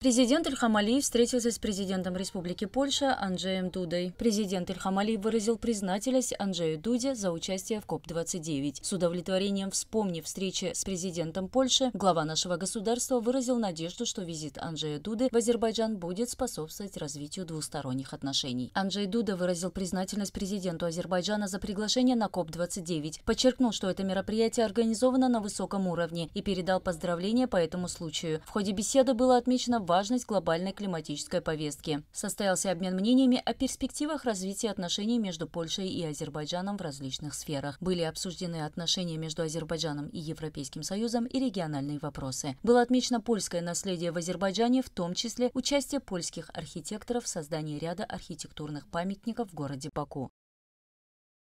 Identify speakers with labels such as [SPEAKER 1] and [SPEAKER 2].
[SPEAKER 1] Президент Ильхам Алиев встретился с президентом Республики Польша Анджеем Дудой. Президент Ильхам Алиев выразил признательность Анджею Дуде за участие в КОП-29. С удовлетворением вспомнив встречи с президентом Польши, глава нашего государства выразил надежду, что визит Анджея Дуды в Азербайджан будет способствовать развитию двусторонних отношений. Анджей Дуда выразил признательность президенту Азербайджана за приглашение на КОП-29, подчеркнул, что это мероприятие организовано на высоком уровне и передал поздравления по этому случаю. В ходе беседы было отмечено важность глобальной климатической повестки. Состоялся обмен мнениями о перспективах развития отношений между Польшей и Азербайджаном в различных сферах. Были обсуждены отношения между Азербайджаном и Европейским Союзом и региональные вопросы. Было отмечено польское наследие в Азербайджане, в том числе участие польских архитекторов в создании ряда архитектурных памятников в городе Баку.